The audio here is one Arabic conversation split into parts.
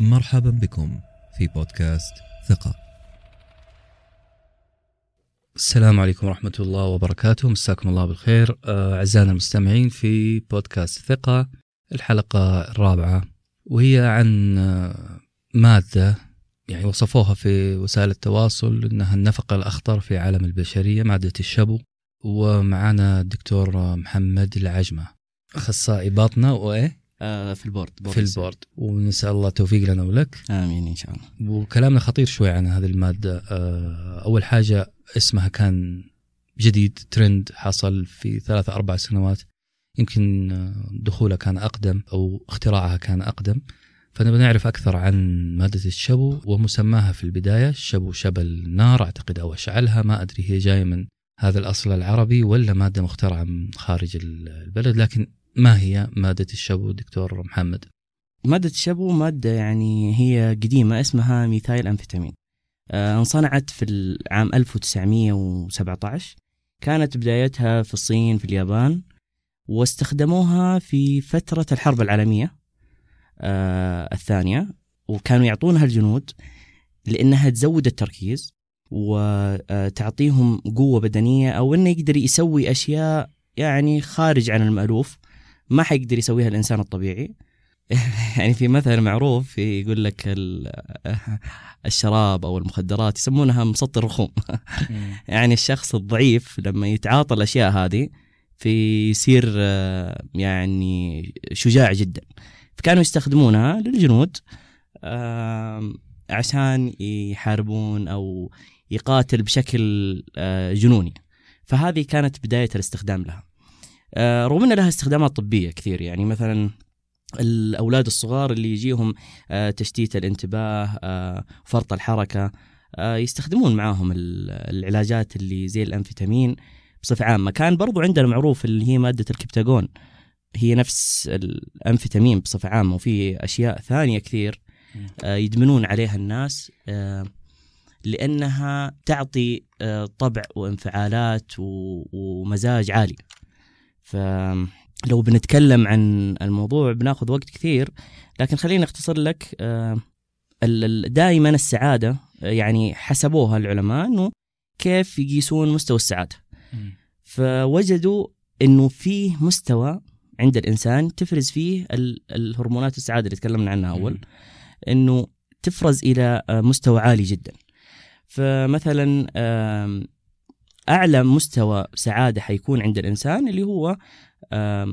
مرحبا بكم في بودكاست ثقة. السلام عليكم ورحمة الله وبركاته، مساكم الله بالخير آه، أعزائنا المستمعين في بودكاست ثقة الحلقة الرابعة وهي عن آه، مادة يعني وصفوها في وسائل التواصل انها النفقة الاخطر في عالم البشرية مادة الشبو ومعانا الدكتور محمد العجمة اخصائي باطنة وايه؟ آه، في البورد في البورد ونسال الله التوفيق لنا ولك امين ان شاء الله وكلامنا خطير شوي عن هذه الماده آه، اول حاجه اسمها كان جديد ترند حصل في ثلاثة أربع سنوات يمكن آه، دخولها كان أقدم أو اختراعها كان أقدم فنبي نعرف أكثر عن مادة الشبو ومسماها في البداية الشبو شبل نار أعتقد أو أشعلها ما أدري هي جاية من هذا الأصل العربي ولا مادة مخترعة من خارج البلد لكن ما هي مادة الشبو دكتور محمد؟ مادة الشبو مادة يعني هي قديمة اسمها ميثايل أمفيتامين آه، انصنعت في العام 1917 كانت بدايتها في الصين في اليابان واستخدموها في فترة الحرب العالمية آه، الثانية وكانوا يعطونها الجنود لأنها تزود التركيز وتعطيهم آه، قوة بدنية أو أنه يقدر يسوي أشياء يعني خارج عن المألوف ما حيقدر يسويها الانسان الطبيعي يعني في مثل معروف يقول لك الشراب او المخدرات يسمونها مسطر رخوم يعني الشخص الضعيف لما يتعاطى الاشياء هذه فيصير آه، يعني شجاع جدا فكانوا يستخدمونها للجنود آه، عشان يحاربون او يقاتل بشكل آه، جنوني فهذه كانت بدايه الاستخدام لها آه، رغم أن لها استخدامات طبية كثير يعني مثلا الأولاد الصغار اللي يجيهم آه، تشتيت الانتباه آه، فرط الحركة يستخدمون معاهم العلاجات اللي زي الأنفيتامين بصفة عامة كان برضو عندنا معروف اللي هي مادة الكبتاجون هي نفس الأنفيتامين بصفة عامة وفي أشياء ثانية كثير يدمنون عليها الناس لأنها تعطي طبع وانفعالات ومزاج عالي فلو بنتكلم عن الموضوع بناخذ وقت كثير لكن خليني اختصر لك آه، دائما السعاده آه، يعني حسبوها العلماء انه كيف يقيسون مستوى السعاده فوجدوا انه فيه مستوى عند الانسان تفرز فيه الهرمونات السعاده اللي تكلمنا عنها اول انه تفرز الى آه، مستوى عالي جدا فمثلا اعلى مستوى سعاده حيكون عند الانسان اللي هو آه،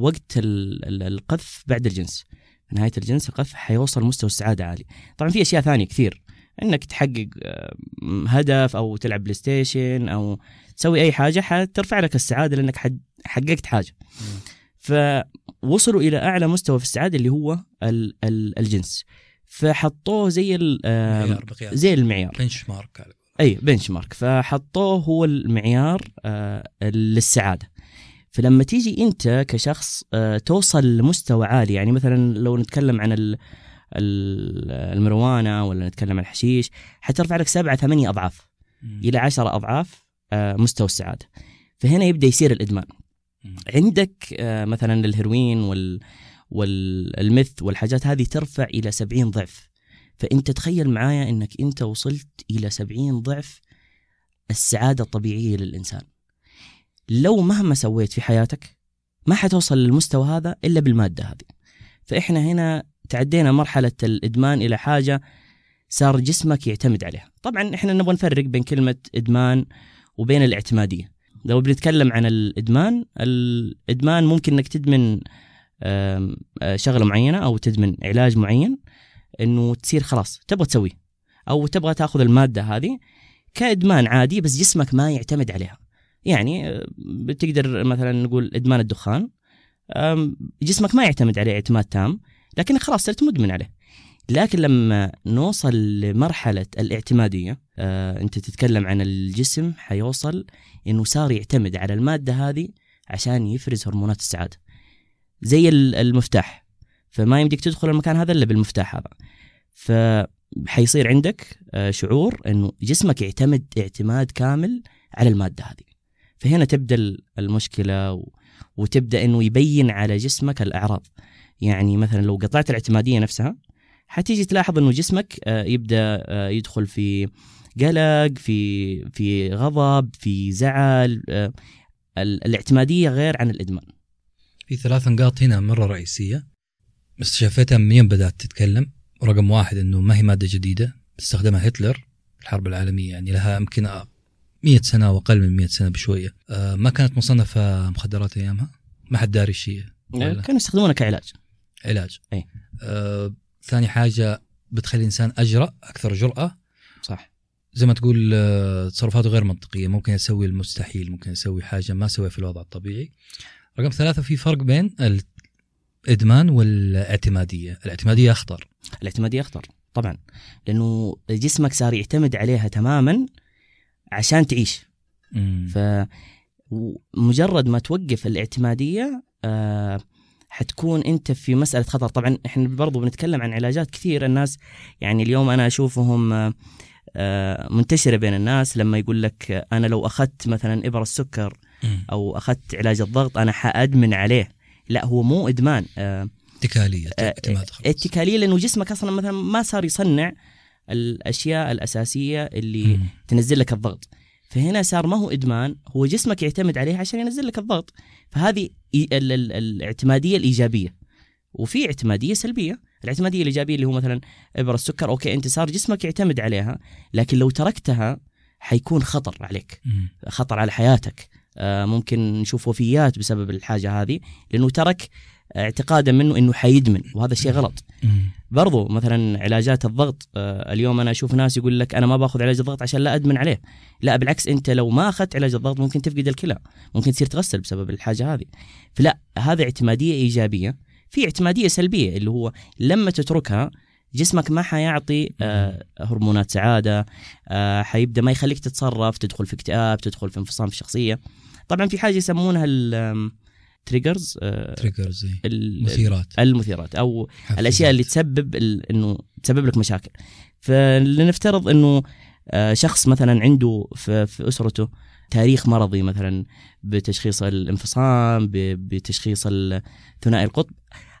وقت القذف بعد الجنس نهايه الجنس القذف حيوصل مستوى السعاده عالي طبعا في اشياء ثانيه كثير انك تحقق هدف او تلعب بلاي ستيشن او تسوي اي حاجه حترفع لك السعاده لانك حققت حاجه فوصلوا الى اعلى مستوى في السعاده اللي هو الجنس فحطوه زي زي المعيار بنش مارك اي بنش مارك فحطوه هو المعيار آه، للسعاده فلما تيجي انت كشخص آه، توصل لمستوى عالي يعني مثلا لو نتكلم عن المروانه ولا نتكلم عن الحشيش حترفع لك سبعة ثمانية اضعاف الى عشرة اضعاف آه، مستوى السعاده فهنا يبدا يصير الادمان عندك مثلا الهيروين وال والمث والحاجات هذه ترفع الى 70 ضعف فانت تخيل معايا انك انت وصلت الى 70 ضعف السعاده الطبيعيه للانسان لو مهما سويت في حياتك ما حتوصل للمستوى هذا الا بالماده هذه فاحنا هنا تعدينا مرحله الادمان الى حاجه صار جسمك يعتمد عليها طبعا احنا نبغى نفرق بين كلمه ادمان وبين الاعتماديه لو بنتكلم عن الادمان الادمان ممكن انك تدمن آه، شغله معينه او تدمن علاج معين انه تصير خلاص تبغى تسويه او تبغى تاخذ الماده هذه كادمان عادي بس جسمك ما يعتمد عليها يعني بتقدر آه، مثلا نقول ادمان الدخان جسمك ما يعتمد عليه اعتماد تام لكن خلاص صرت مدمن عليه لكن لما نوصل لمرحلة الاعتمادية آه، أنت تتكلم عن الجسم حيوصل أنه صار يعتمد على المادة هذه عشان يفرز هرمونات السعادة زي المفتاح فما يمديك تدخل المكان هذا الا بالمفتاح هذا ف حيصير عندك آه، شعور انه جسمك يعتمد اعتماد كامل على الماده هذه فهنا تبدا المشكله وتبدا انه يبين على جسمك الاعراض يعني مثلا لو قطعت الاعتماديه نفسها حتيجي تلاحظ انه جسمك آه، يبدا آه، يدخل في قلق في في غضب في زعل الاعتماديه غير عن الادمان في ثلاث نقاط هنا مره رئيسيه استشافيتها منين بدات تتكلم رقم واحد انه ما هي ماده جديده استخدمها هتلر الحرب العالميه يعني لها يمكن 100 سنه واقل من 100 سنه بشويه آه ما كانت مصنفه مخدرات ايامها ما حد داري شيء كانوا يستخدمونها كعلاج علاج اي آه ثاني حاجه بتخلي الانسان اجرأ اكثر جرأه صح زي ما تقول آه، تصرفاته غير منطقيه ممكن يسوي المستحيل ممكن يسوي حاجه ما سوي في الوضع الطبيعي رقم ثلاثه في فرق بين الادمان والاعتماديه الاعتماديه اخطر الاعتماديه اخطر طبعا لانه جسمك صار يعتمد عليها تماما عشان تعيش ف مجرد ما توقف الاعتماديه آه حتكون انت في مساله خطر طبعا احنا برضو بنتكلم عن علاجات كثير الناس يعني اليوم انا اشوفهم آه، آه، منتشره بين الناس لما يقول لك انا لو اخذت مثلا ابر السكر او اخذت علاج الضغط انا حادمن عليه لا هو مو ادمان آه، اتكاليه آه، اعتماد خلاص اتكاليه لانه جسمك اصلا مثلا ما صار يصنع الاشياء الاساسيه اللي مم. تنزل لك الضغط فهنا صار ما هو ادمان هو جسمك يعتمد عليها عشان ينزل لك الضغط فهذه الاعتماديه الايجابيه وفي اعتماديه سلبيه الاعتماديه الايجابيه اللي هو مثلا ابره السكر اوكي انت صار جسمك يعتمد عليها لكن لو تركتها حيكون خطر عليك خطر على حياتك آه، ممكن نشوف وفيات بسبب الحاجه هذه لانه ترك اعتقادا منه انه حيدمن وهذا شيء غلط برضو مثلا علاجات الضغط آه، اليوم انا اشوف ناس يقول لك انا ما باخذ علاج الضغط عشان لا ادمن عليه لا بالعكس انت لو ما اخذت علاج الضغط ممكن تفقد الكلى ممكن تصير تغسل بسبب الحاجه هذه فلا هذا اعتماديه ايجابيه في اعتماديه سلبيه اللي هو لما تتركها جسمك ما حيعطي آه هرمونات سعاده آه حيبدا ما يخليك تتصرف تدخل في اكتئاب تدخل في انفصام في الشخصيه طبعا في حاجه يسمونها التريجرز تريجرز المثيرات المثيرات او حفظ. الاشياء اللي تسبب انه تسبب لك مشاكل فلنفترض انه آه، شخص مثلا عنده في اسرته تاريخ مرضي مثلا بتشخيص الانفصام بتشخيص ثنائي القطب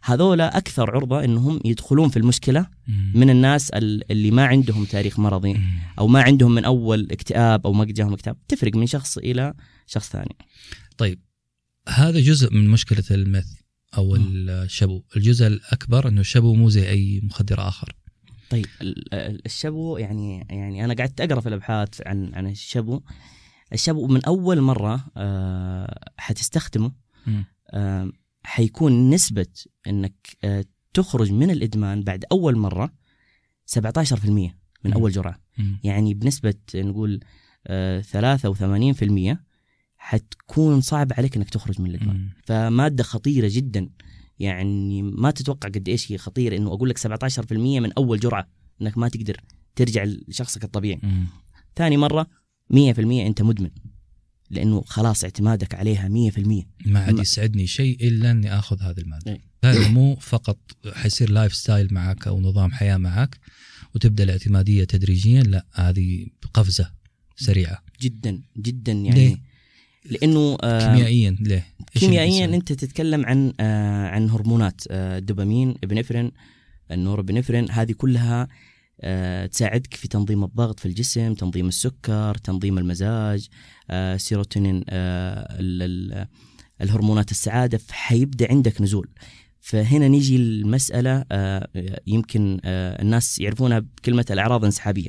هذولا اكثر عرضه انهم يدخلون في المشكله من الناس اللي ما عندهم تاريخ مرضي او ما عندهم من اول اكتئاب او ما جاهم اكتئاب تفرق من شخص الى شخص ثاني طيب هذا جزء من مشكله المث او الشبو الجزء الاكبر انه الشبو مو زي اي مخدر اخر طيب الشبو يعني يعني انا قعدت اقرا في الابحاث عن عن الشبو الشاب من اول مره آه، حتستخدمه آه، حيكون نسبه انك آه، تخرج من الادمان بعد اول مره 17% من مم. اول جرعه مم. يعني بنسبه نقول 83% حتكون صعب عليك انك تخرج من الادمان فماده خطيره جدا يعني ما تتوقع قد ايش هي خطيره انه اقول لك 17% من اول جرعه انك ما تقدر ترجع لشخصك الطبيعي ثاني مره 100% انت مدمن لانه خلاص اعتمادك عليها 100% ما عاد يسعدني شيء الا اني اخذ هذه الماده إيه. هذا مو فقط حيصير لايف ستايل معك او نظام حياه معك وتبدا الاعتماديه تدريجيا لا هذه قفزه سريعه جدا جدا يعني ليه؟ لانه آه كيميائيا ليه؟ كيميائيا انت تتكلم عن آه عن هرمونات آه دوبامين ابنفرين النورابنفرين هذه كلها آه، تساعدك في تنظيم الضغط في الجسم تنظيم السكر تنظيم المزاج آه، سيروتونين آه، الهرمونات السعادة حيبدأ عندك نزول فهنا نيجي المسألة يمكن الناس يعرفونها بكلمة الأعراض الانسحابية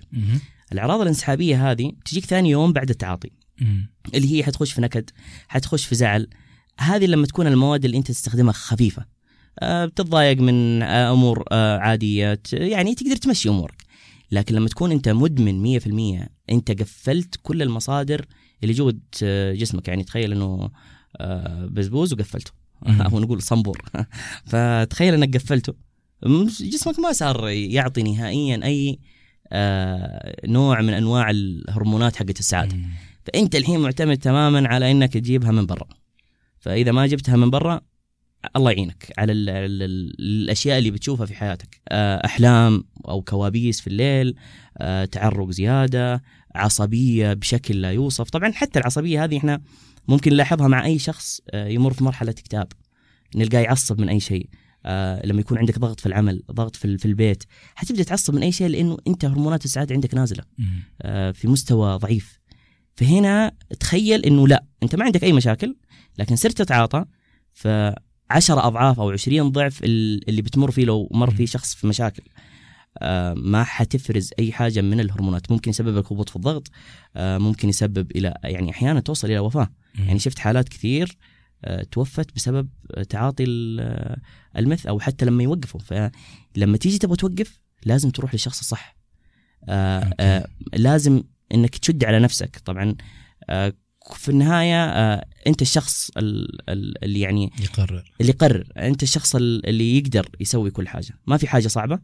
الأعراض الانسحابية هذه تجيك ثاني يوم بعد التعاطي اللي هي حتخش في نكد حتخش في زعل هذه لما تكون المواد اللي انت تستخدمها خفيفه آه، بتتضايق من آه، امور آه، عاديه يعني تقدر تمشي امورك لكن لما تكون انت مدمن 100% انت قفلت كل المصادر اللي جوه جسمك يعني تخيل انه بزبوز وقفلته او نقول صنبور فتخيل انك قفلته جسمك ما صار يعطي نهائيا اي نوع من انواع الهرمونات حقت السعاده فانت الحين معتمد تماما على انك تجيبها من برا فاذا ما جبتها من برا الله يعينك على الـ الـ الاشياء اللي بتشوفها في حياتك آه، احلام او كوابيس في الليل آه، تعرق زياده عصبيه بشكل لا يوصف طبعا حتى العصبيه هذه احنا ممكن نلاحظها مع اي شخص آه، يمر في مرحله اكتئاب نلقاه يعصب من اي شيء لما يكون عندك ضغط في العمل ضغط في البيت حتبدا تعصب من اي شيء لانه انت هرمونات السعاده عندك نازله في مستوى ضعيف فهنا تخيل انه لا انت ما عندك اي مشاكل لكن صرت تتعاطى 10 اضعاف او 20 ضعف اللي بتمر فيه لو مر فيه شخص في مشاكل آه، ما حتفرز اي حاجه من الهرمونات ممكن يسبب لك هبوط في الضغط آه، ممكن يسبب الى يعني احيانا توصل الى وفاه يعني شفت حالات كثير آه، توفت بسبب تعاطي المث او حتى لما يوقفوا فلما تيجي تبغى توقف لازم تروح للشخص الصح لازم انك تشد على نفسك طبعا في النهايه آه، انت الشخص اللي يعني يقرر اللي يقرر انت الشخص اللي يقدر يسوي كل حاجه ما في حاجه صعبه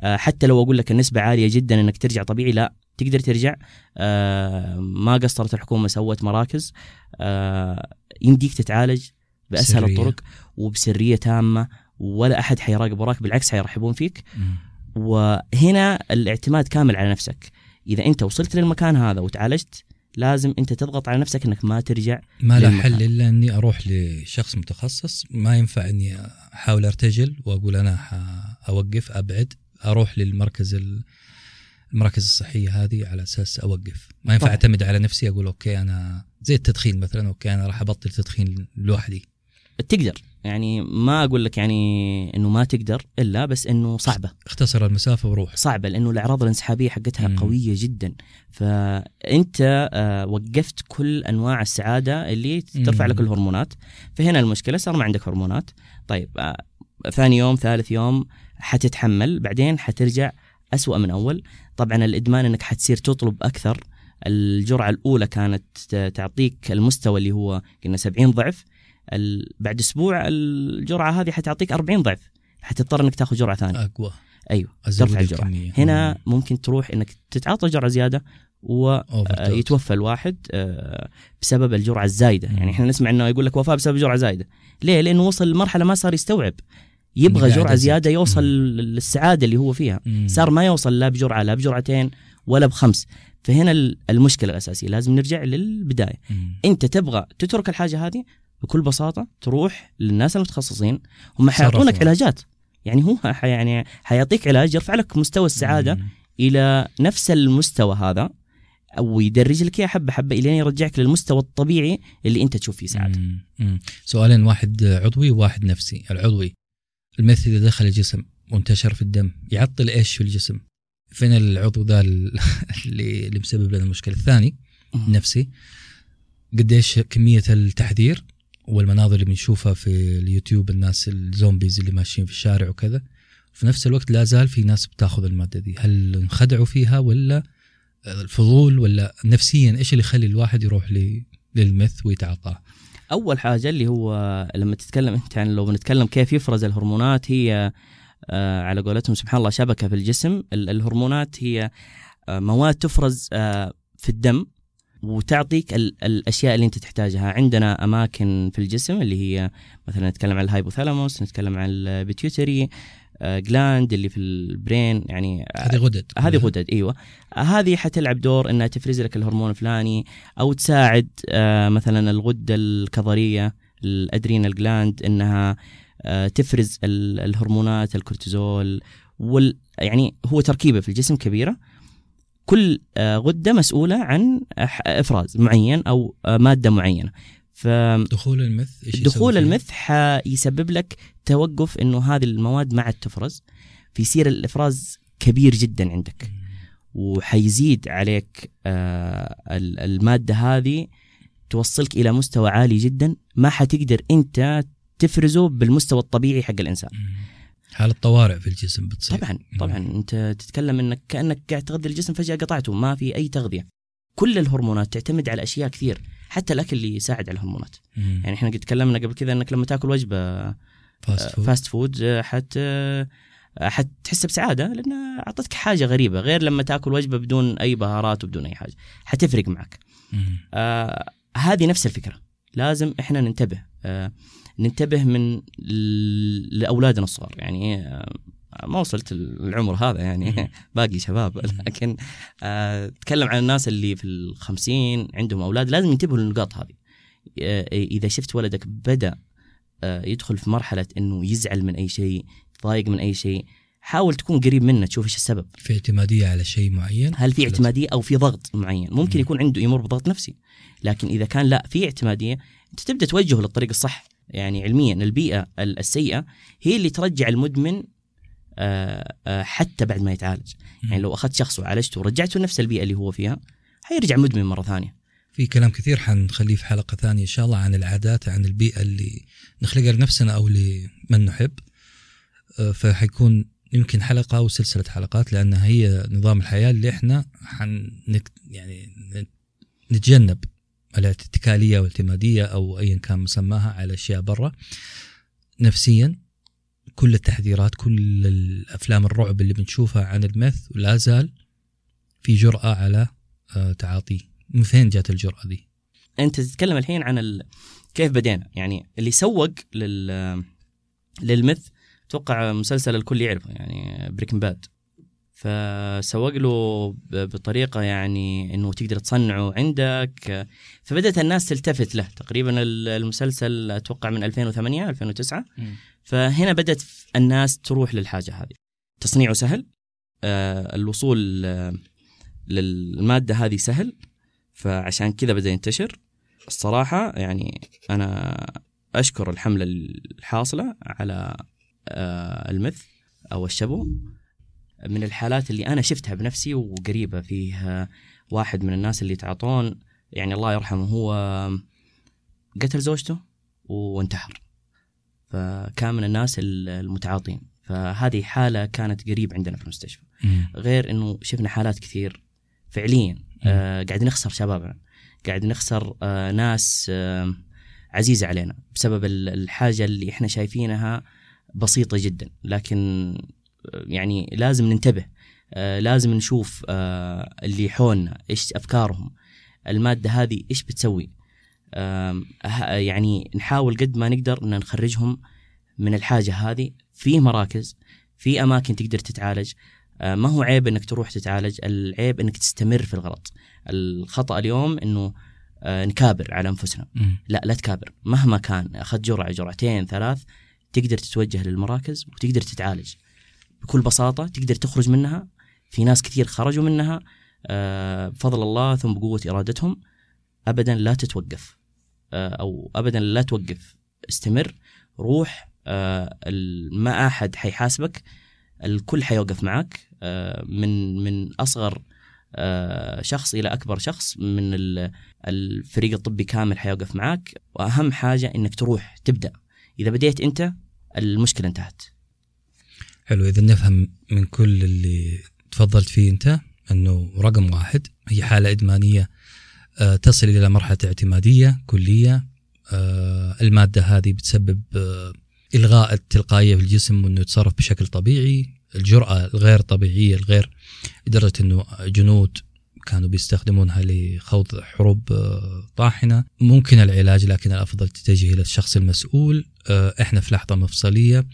آه، حتى لو اقول لك النسبه عاليه جدا انك ترجع طبيعي لا تقدر ترجع آه، ما قصرت الحكومه سوت مراكز يمديك تتعالج باسهل سرية. الطرق وبسريه تامه ولا احد حيراقب وراك بالعكس حيرحبون فيك وهنا الاعتماد كامل على نفسك اذا انت وصلت للمكان هذا وتعالجت لازم انت تضغط على نفسك انك ما ترجع ما له حل الا اني اروح لشخص متخصص ما ينفع اني احاول ارتجل واقول انا اوقف ابعد اروح للمركز المراكز الصحيه هذه على اساس اوقف ما ينفع طيب. اعتمد على نفسي اقول اوكي انا زي التدخين مثلا اوكي انا راح ابطل تدخين لوحدي تقدر يعني ما اقول لك يعني انه ما تقدر الا بس انه صعبه اختصر المسافه وروح صعبه لانه الاعراض الانسحابيه حقتها مم. قويه جدا فانت آه، وقفت كل انواع السعاده اللي ترفع مم. لك الهرمونات فهنا المشكله صار ما عندك هرمونات طيب آه، ثاني يوم ثالث يوم حتتحمل بعدين حترجع أسوأ من أول طبعا الإدمان أنك حتصير تطلب أكثر الجرعة الأولى كانت تعطيك المستوى اللي هو قلنا 70 ضعف بعد اسبوع الجرعه هذه حتعطيك 40 ضعف حتضطر انك تاخذ جرعه ثانيه اقوى ايوه ترفع الجرعه الكمية. هنا ممكن تروح انك تتعاطى جرعه زياده ويتوفى آه، الواحد آه، بسبب الجرعه الزايده يعني احنا نسمع انه يقول لك وفاه بسبب جرعه زايده ليه لانه وصل لمرحله ما صار يستوعب يبغى جرعه زياده يوصل للسعاده اللي هو فيها مم. صار ما يوصل لا بجرعه لا بجرعتين ولا بخمس فهنا المشكله الاساسيه لازم نرجع للبدايه مم. انت تبغى تترك الحاجه هذه بكل بساطه تروح للناس المتخصصين هم حيعطونك علاجات يعني هو يعني حيعطيك علاج يرفع لك مستوى السعاده مم. الى نفس المستوى هذا او يدرج لك اياه حبه حبه الين يرجعك للمستوى الطبيعي اللي انت تشوف فيه سعاده. سؤالين واحد عضوي وواحد نفسي، العضوي المثل اذا دخل الجسم وانتشر في الدم يعطل ايش في الجسم؟ فين العضو ذا اللي, اللي مسبب لنا المشكله؟ الثاني نفسي قديش كميه التحذير والمناظر اللي بنشوفها في اليوتيوب الناس الزومبيز اللي ماشيين في الشارع وكذا في نفس الوقت لا زال في ناس بتاخذ الماده دي هل انخدعوا فيها ولا الفضول ولا نفسيا ايش اللي يخلي الواحد يروح للمث ويتعاطاه اول حاجه اللي هو لما تتكلم انت عن لو بنتكلم كيف يفرز الهرمونات هي آه، على قولتهم سبحان الله شبكه في الجسم الهرمونات هي آه، مواد تفرز آه، في الدم وتعطيك ال- الاشياء اللي انت تحتاجها عندنا اماكن في الجسم اللي هي مثلا نتكلم عن الهايبوثالاموس نتكلم عن البيتيوتري آه، جلاند اللي في البرين يعني آه، هذه غدد هذه نعم. غدد ايوه هذه حتلعب دور انها تفرز لك الهرمون الفلاني او تساعد آه، مثلا الغده الكظريه الادرينال جلاند انها تفرز الهرمونات الكورتيزول وال يعني هو تركيبه في الجسم كبيره كل آه، غده مسؤوله عن آه، افراز معين او آه، ماده معينه ف دخول المث إيش دخول المث حيسبب لك توقف انه هذه المواد ما عاد تفرز فيصير الافراز كبير جدا عندك وحيزيد عليك الماده هذه توصلك الى مستوى عالي جدا ما حتقدر انت تفرزه بالمستوى الطبيعي حق الانسان حالة طوارئ في الجسم بتصير طبعا طبعا انت تتكلم انك كانك قاعد تغذي الجسم فجاه قطعته ما في اي تغذيه كل الهرمونات تعتمد على اشياء كثير حتى الاكل اللي يساعد على الهرمونات مم. يعني احنا قد تكلمنا قبل كذا انك لما تاكل وجبه فاست فود, فاست فود حت آه، حتحس بسعاده لان اعطتك حاجه غريبه غير لما تاكل وجبه بدون اي بهارات وبدون اي حاجه حتفرق معك آه هذه نفس الفكره لازم احنا ننتبه آه ننتبه من لاولادنا الصغار يعني آه، ما وصلت العمر هذا يعني باقي شباب لكن اتكلم آه، عن الناس اللي في الخمسين عندهم اولاد لازم ينتبهوا للنقاط هذه آه، اذا شفت ولدك بدا يدخل في مرحله انه يزعل من اي شيء يتضايق من اي شيء حاول تكون قريب منه تشوف ايش السبب في اعتماديه على شيء معين هل في اعتماديه او في ضغط معين ممكن يكون عنده يمر بضغط نفسي لكن اذا كان لا في اعتماديه انت تبدا توجهه للطريق الصح يعني علميا البيئه السيئه هي اللي ترجع المدمن آه، آه، حتى بعد ما يتعالج يعني لو اخذت شخص وعالجته ورجعته نفس البيئه اللي هو فيها حيرجع مدمن مره ثانيه في كلام كثير حنخليه في حلقه ثانيه ان شاء الله عن العادات عن البيئه اللي نخلقها لنفسنا او لمن نحب آه، فحيكون يمكن حلقه او سلسله حلقات لانها هي نظام الحياه اللي احنا حن يعني نتجنب الاتكاليه والاعتماديه او ايا كان مسماها على اشياء برا نفسيا كل التحذيرات كل الافلام الرعب اللي بنشوفها عن المث لا زال في جراه على آه، تعاطيه من فين جات الجراه دي انت تتكلم الحين عن ال... كيف بدينا يعني اللي سوق لل للمث توقع مسلسل الكل يعرفه يعني بريكن باد فسوق له بطريقه يعني انه تقدر تصنعه عندك فبدات الناس تلتفت له تقريبا المسلسل اتوقع من 2008 2009 فهنا بدات الناس تروح للحاجه هذه تصنيعه سهل آه، الوصول آه، للماده هذه سهل فعشان كذا بدا ينتشر الصراحه يعني انا اشكر الحمله الحاصله على آه، المثل او الشبو من الحالات اللي انا شفتها بنفسي وقريبه فيه واحد من الناس اللي تعاطون يعني الله يرحمه هو قتل زوجته وانتحر فكان من الناس المتعاطين فهذه حاله كانت قريب عندنا في المستشفى غير انه شفنا حالات كثير فعليا آه قاعد نخسر شبابنا قاعد نخسر آه ناس آه عزيزه علينا بسبب الحاجه اللي احنا شايفينها بسيطه جدا لكن يعني لازم ننتبه آه، لازم نشوف آه، اللي حولنا ايش افكارهم الماده هذه ايش بتسوي يعني نحاول قد ما نقدر ان نخرجهم من الحاجه هذه في مراكز في اماكن تقدر تتعالج آه، ما هو عيب انك تروح تتعالج العيب انك تستمر في الغلط الخطا اليوم انه نكابر على انفسنا م. لا لا تكابر مهما كان اخذت جرعه جرعتين ثلاث تقدر تتوجه للمراكز وتقدر تتعالج بكل بساطه تقدر تخرج منها في ناس كثير خرجوا منها بفضل آه، الله ثم بقوه ارادتهم ابدا لا تتوقف آه، او ابدا لا توقف استمر روح آه، ما احد حيحاسبك الكل حيوقف معك من من اصغر شخص الى اكبر شخص من الفريق الطبي كامل حيوقف معك واهم حاجه انك تروح تبدا اذا بديت انت المشكله انتهت حلو اذا نفهم من كل اللي تفضلت فيه انت انه رقم واحد هي حاله ادمانيه آه، تصل الى مرحله اعتماديه كليه آه، الماده هذه بتسبب آه، الغاء التلقائيه في الجسم وانه يتصرف بشكل طبيعي الجراه الغير طبيعيه الغير لدرجه انه جنود كانوا بيستخدمونها لخوض حروب طاحنه ممكن العلاج لكن الافضل تتجه الى الشخص المسؤول احنا في لحظه مفصليه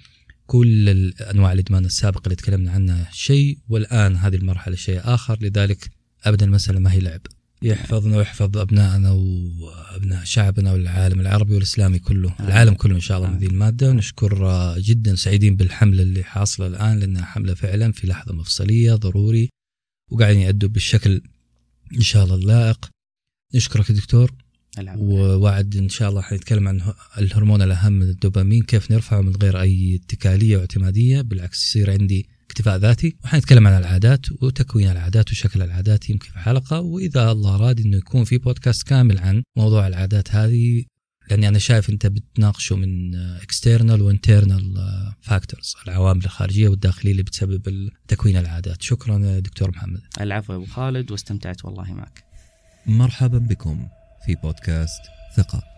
كل انواع الادمان السابقه اللي تكلمنا عنها شيء والان هذه المرحله شيء اخر لذلك ابدا المساله ما هي لعب يحفظنا ويحفظ ابنائنا وابناء شعبنا والعالم العربي والاسلامي كله آه. العالم كله ان شاء الله آه. من هذه الماده ونشكر جدا سعيدين بالحمله اللي حاصله الان لانها حمله فعلا في لحظه مفصليه ضروري وقاعدين يأدوا بالشكل ان شاء الله اللائق نشكرك دكتور ووعد ان شاء الله حنتكلم عن الهرمون الاهم من الدوبامين كيف نرفعه من غير اي اتكاليه واعتماديه بالعكس يصير عندي اكتفاء ذاتي وحنتكلم عن العادات وتكوين العادات وشكل العادات يمكن في حلقه واذا الله اراد انه يكون في بودكاست كامل عن موضوع العادات هذه لاني انا شايف انت بتناقشه من اكسترنال وانترنال فاكتورز العوامل الخارجيه والداخليه اللي بتسبب تكوين العادات شكرا دكتور محمد العفو ابو خالد واستمتعت والله معك مرحبا بكم في بودكاست ثقه